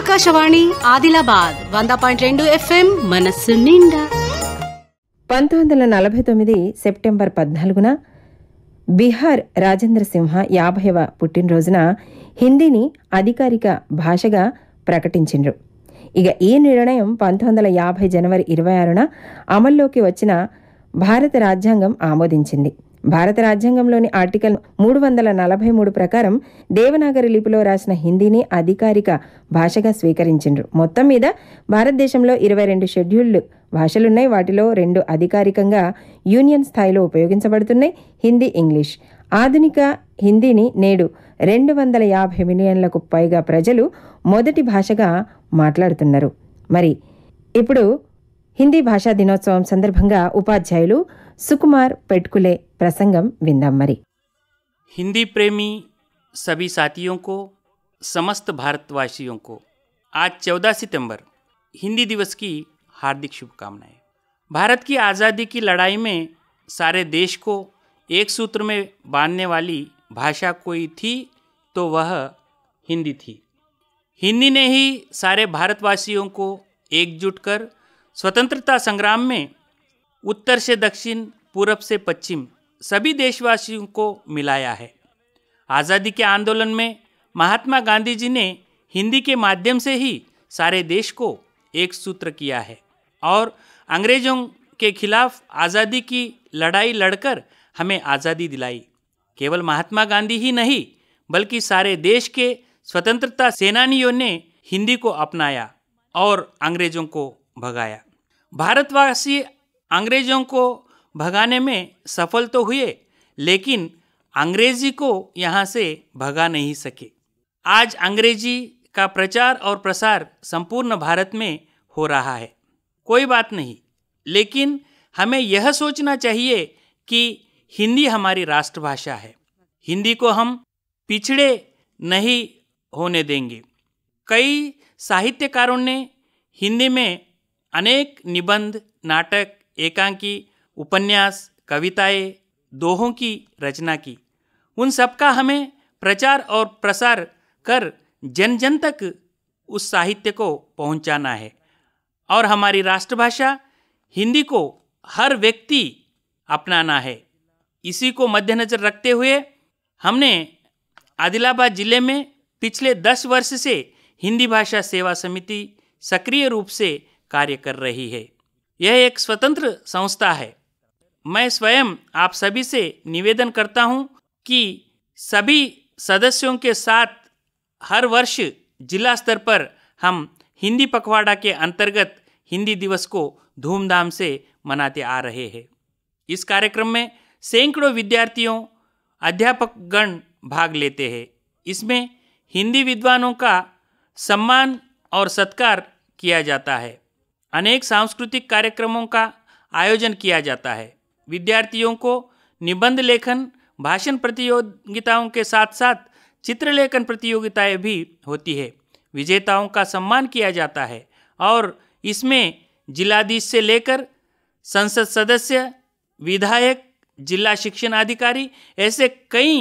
ఆకాశవాణి ఆదిలాబాద్ వంద పాయింట్ రెండు ఎఫ్ఎం మనస్సు నిండా పంతొమ్మిది వందల నలభై తొమ్మిది సెప్టెంబర్ పద్నాలుగున బీహార్ రాజేంద్ర సింహ యాభైవ పుట్టినరోజున హిందీని అధికారిక భాషగా ప్రకటించిండ్రు ఇక ఈ నిర్ణయం పంతొమ్మిది వందల యాభై జనవరి ఇరవై ఆరున అమల్లోకి వచ్చిన భారత రాజ్యాంగం ఆమోదించింది భారత రాజ్యాంగంలోని ఆర్టికల్ మూడు వందల నలభై మూడు ప్రకారం దేవనాగరి లిపిలో రాసిన హిందీని అధికారిక భాషగా స్వీకరించిండ్రు మొత్తం మీద భారతదేశంలో ఇరవై రెండు షెడ్యూల్డ్ భాషలున్నాయి వాటిలో రెండు అధికారికంగా యూనియన్ స్థాయిలో ఉపయోగించబడుతున్నాయి హిందీ ఇంగ్లీష్ ఆధునిక హిందీని నేడు రెండు వందల యాభై మిలియన్లకు పైగా ప్రజలు మొదటి భాషగా మాట్లాడుతున్నారు మరి ఇప్పుడు హిందీ భాషా దినోత్సవం సందర్భంగా ఉపాధ్యాయులు సుకుమార్ పెట్కులే प्रसंगम విందాం मरी हिंदी प्रेमी सभी साथियों को समस्त भारतवासियों को आज 14 सितंबर हिंदी दिवस की हार्दिक शुभकामनाएं भारत की आज़ादी की लड़ाई में सारे देश को एक सूत्र में बांधने वाली भाषा कोई थी तो वह हिंदी थी हिंदी ने ही सारे भारतवासियों को एकजुट कर स्वतंत्रता संग्राम में उत्तर से दक्षिण पूरब से पश्चिम सभी देशवासियों को मिलाया है आज़ादी के आंदोलन में महात्मा गांधी जी ने हिंदी के माध्यम से ही सारे देश को एक सूत्र किया है और अंग्रेजों के खिलाफ आज़ादी की लड़ाई लड़कर हमें आज़ादी दिलाई केवल महात्मा गांधी ही नहीं बल्कि सारे देश के स्वतंत्रता सेनानियों ने हिंदी को अपनाया और अंग्रेजों को भगाया भारतवासी अंग्रेजों को भगाने में सफल तो हुए लेकिन अंग्रेजी को यहाँ से भगा नहीं सके आज अंग्रेजी का प्रचार और प्रसार संपूर्ण भारत में हो रहा है कोई बात नहीं लेकिन हमें यह सोचना चाहिए कि हिंदी हमारी राष्ट्रभाषा है हिंदी को हम पिछड़े नहीं होने देंगे कई साहित्यकारों ने हिंदी में अनेक निबंध नाटक एकांकी उपन्यास कविताएं दोहों की रचना की उन सब का हमें प्रचार और प्रसार कर जन जन तक उस साहित्य को पहुंचाना है और हमारी राष्ट्रभाषा हिंदी को हर व्यक्ति अपनाना है इसी को मद्देनज़र रखते हुए हमने आदिलाबाद ज़िले में पिछले दस वर्ष से हिंदी भाषा सेवा समिति सक्रिय रूप से कार्य कर रही है यह एक स्वतंत्र संस्था है मैं स्वयं आप सभी से निवेदन करता हूं कि सभी सदस्यों के साथ हर वर्ष जिला स्तर पर हम हिंदी पखवाड़ा के अंतर्गत हिंदी दिवस को धूमधाम से मनाते आ रहे हैं इस कार्यक्रम में सैकड़ों विद्यार्थियों अध्यापक गण भाग लेते हैं इसमें हिंदी विद्वानों का सम्मान और सत्कार किया जाता है अनेक सांस्कृतिक कार्यक्रमों का आयोजन किया जाता है विद्यार्थियों को निबंध लेखन भाषण प्रतियोगिताओं के साथ साथ चित्रलेखन प्रतियोगिताएं भी होती है विजेताओं का सम्मान किया जाता है और इसमें जिलाधीश से लेकर संसद सदस्य विधायक जिला शिक्षण अधिकारी ऐसे कई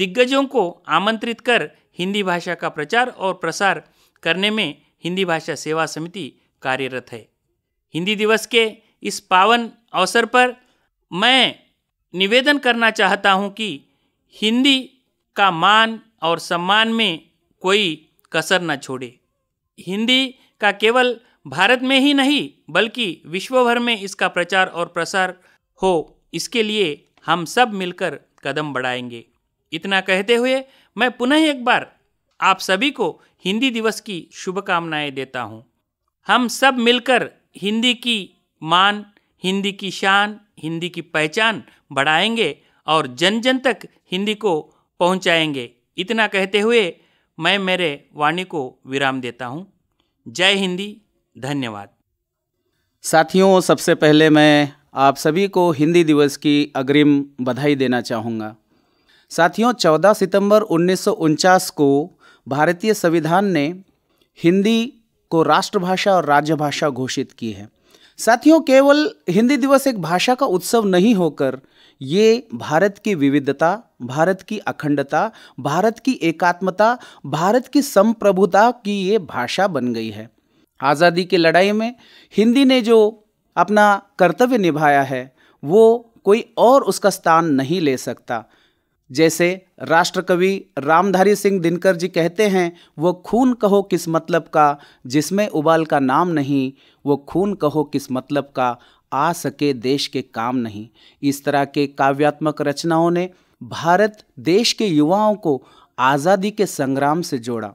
दिग्गजों को आमंत्रित कर हिंदी भाषा का प्रचार और प्रसार करने में हिंदी भाषा सेवा समिति कार्यरत है हिंदी दिवस के इस पावन अवसर पर मैं निवेदन करना चाहता हूं कि हिंदी का मान और सम्मान में कोई कसर न छोड़े हिंदी का केवल भारत में ही नहीं बल्कि विश्व भर में इसका प्रचार और प्रसार हो इसके लिए हम सब मिलकर कदम बढ़ाएंगे इतना कहते हुए मैं पुनः एक बार आप सभी को हिंदी दिवस की शुभकामनाएं देता हूं। हम सब मिलकर हिंदी की मान हिंदी की शान हिंदी की पहचान बढ़ाएंगे और जन जन तक हिंदी को पहुंचाएंगे इतना कहते हुए मैं मेरे वाणी को विराम देता हूँ जय हिंदी धन्यवाद साथियों सबसे पहले मैं आप सभी को हिंदी दिवस की अग्रिम बधाई देना चाहूँगा साथियों 14 सितंबर उन्नीस को भारतीय संविधान ने हिंदी को राष्ट्रभाषा और राज्य भाषा घोषित की है साथियों केवल हिंदी दिवस एक भाषा का उत्सव नहीं होकर ये भारत की विविधता भारत की अखंडता भारत की एकात्मता भारत की संप्रभुता की ये भाषा बन गई है आज़ादी की लड़ाई में हिंदी ने जो अपना कर्तव्य निभाया है वो कोई और उसका स्थान नहीं ले सकता जैसे राष्ट्रकवि रामधारी सिंह दिनकर जी कहते हैं वो खून कहो किस मतलब का जिसमें उबाल का नाम नहीं वो खून कहो किस मतलब का आ सके देश के काम नहीं इस तरह के काव्यात्मक रचनाओं ने भारत देश के युवाओं को आज़ादी के संग्राम से जोड़ा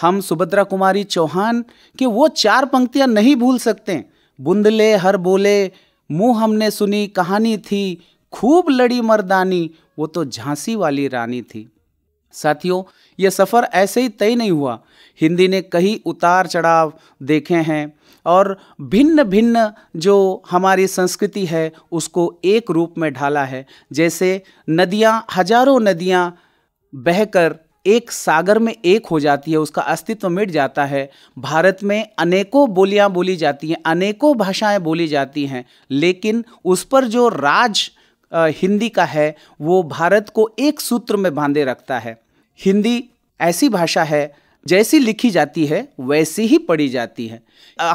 हम सुभद्रा कुमारी चौहान के वो चार पंक्तियाँ नहीं भूल सकते बुंदले हर बोले मुँह हमने सुनी कहानी थी खूब लड़ी मर्दानी वो तो झांसी वाली रानी थी साथियों यह सफ़र ऐसे ही तय नहीं हुआ हिंदी ने कई उतार चढ़ाव देखे हैं और भिन्न भिन्न जो हमारी संस्कृति है उसको एक रूप में ढाला है जैसे नदियाँ हजारों नदियाँ बहकर एक सागर में एक हो जाती है उसका अस्तित्व मिट जाता है भारत में अनेकों बोलियाँ बोली जाती हैं अनेकों भाषाएं बोली जाती हैं लेकिन उस पर जो राज हिंदी का है वो भारत को एक सूत्र में बांधे रखता है हिंदी ऐसी भाषा है जैसी लिखी जाती है वैसी ही पढ़ी जाती है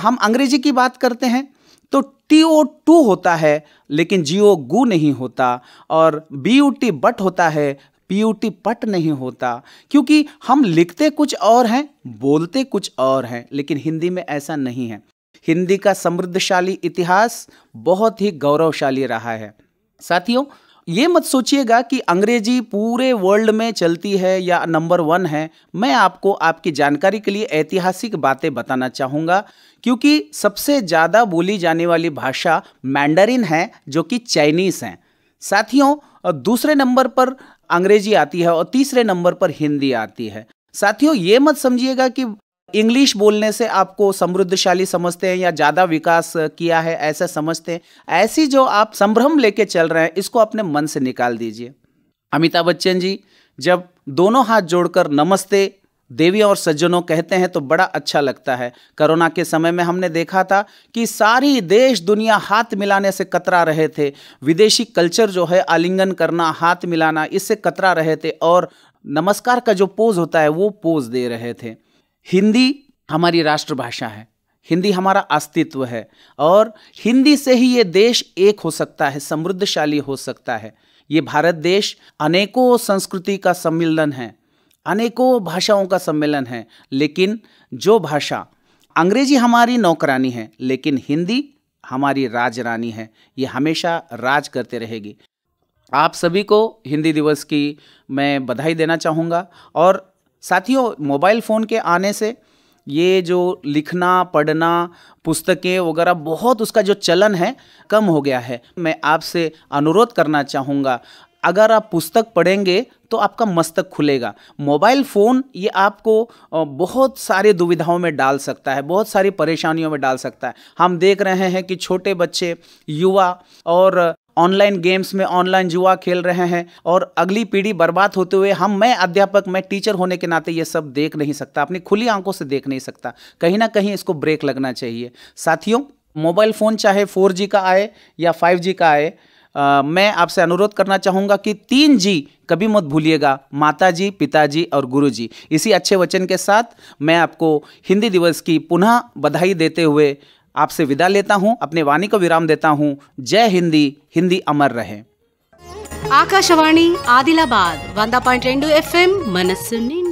हम अंग्रेजी की बात करते हैं तो टी ओ टू होता है लेकिन जी ओ गु नहीं होता और बी यू टी बट होता है पी यू टी पट नहीं होता क्योंकि हम लिखते कुछ और हैं बोलते कुछ और हैं लेकिन हिंदी में ऐसा नहीं है हिंदी का समृद्धशाली इतिहास बहुत ही गौरवशाली रहा है साथियों ये मत सोचिएगा कि अंग्रेजी पूरे वर्ल्ड में चलती है या नंबर वन है मैं आपको आपकी जानकारी के लिए ऐतिहासिक बातें बताना चाहूँगा क्योंकि सबसे ज़्यादा बोली जाने वाली भाषा मैंडरिन है जो कि चाइनीस हैं साथियों दूसरे नंबर पर अंग्रेजी आती है और तीसरे नंबर पर हिंदी आती है साथियों ये मत समझिएगा कि इंग्लिश बोलने से आपको समृद्धशाली समझते हैं या ज़्यादा विकास किया है ऐसा समझते हैं ऐसी जो आप संभ्रम लेके चल रहे हैं इसको अपने मन से निकाल दीजिए अमिताभ बच्चन जी जब दोनों हाथ जोड़कर नमस्ते देवी और सज्जनों कहते हैं तो बड़ा अच्छा लगता है कोरोना के समय में हमने देखा था कि सारी देश दुनिया हाथ मिलाने से कतरा रहे थे विदेशी कल्चर जो है आलिंगन करना हाथ मिलाना इससे कतरा रहे थे और नमस्कार का जो पोज होता है वो पोज दे रहे थे हिंदी हमारी राष्ट्रभाषा है हिंदी हमारा अस्तित्व है और हिंदी से ही ये देश एक हो सकता है समृद्धशाली हो सकता है ये भारत देश अनेकों संस्कृति का सम्मिलन है अनेकों भाषाओं का सम्मेलन है लेकिन जो भाषा अंग्रेजी हमारी नौकरानी है लेकिन हिंदी हमारी राजरानी है ये हमेशा राज करते रहेगी आप सभी को हिंदी दिवस की मैं बधाई देना चाहूँगा और साथियों मोबाइल फ़ोन के आने से ये जो लिखना पढ़ना पुस्तकें वगैरह बहुत उसका जो चलन है कम हो गया है मैं आपसे अनुरोध करना चाहूँगा अगर आप पुस्तक पढ़ेंगे तो आपका मस्तक खुलेगा मोबाइल फ़ोन ये आपको बहुत सारे दुविधाओं में डाल सकता है बहुत सारी परेशानियों में डाल सकता है हम देख रहे हैं कि छोटे बच्चे युवा और ऑनलाइन गेम्स में ऑनलाइन जुआ खेल रहे हैं और अगली पीढ़ी बर्बाद होते हुए हम मैं अध्यापक मैं टीचर होने के नाते ये सब देख नहीं सकता अपनी खुली आंखों से देख नहीं सकता कहीं ना कहीं इसको ब्रेक लगना चाहिए साथियों मोबाइल फ़ोन चाहे 4G का आए या 5G का आए आ, मैं आपसे अनुरोध करना चाहूँगा कि तीन जी कभी मत भूलिएगा माता पिताजी और गुरु इसी अच्छे वचन के साथ मैं आपको हिंदी दिवस की पुनः बधाई देते हुए आपसे विदा लेता हूँ अपने वाणी को विराम देता हूँ जय हिंदी हिंदी अमर रहे आकाशवाणी आदिलाबाद वंदा पॉइंट रेंडू एफ एम నిండి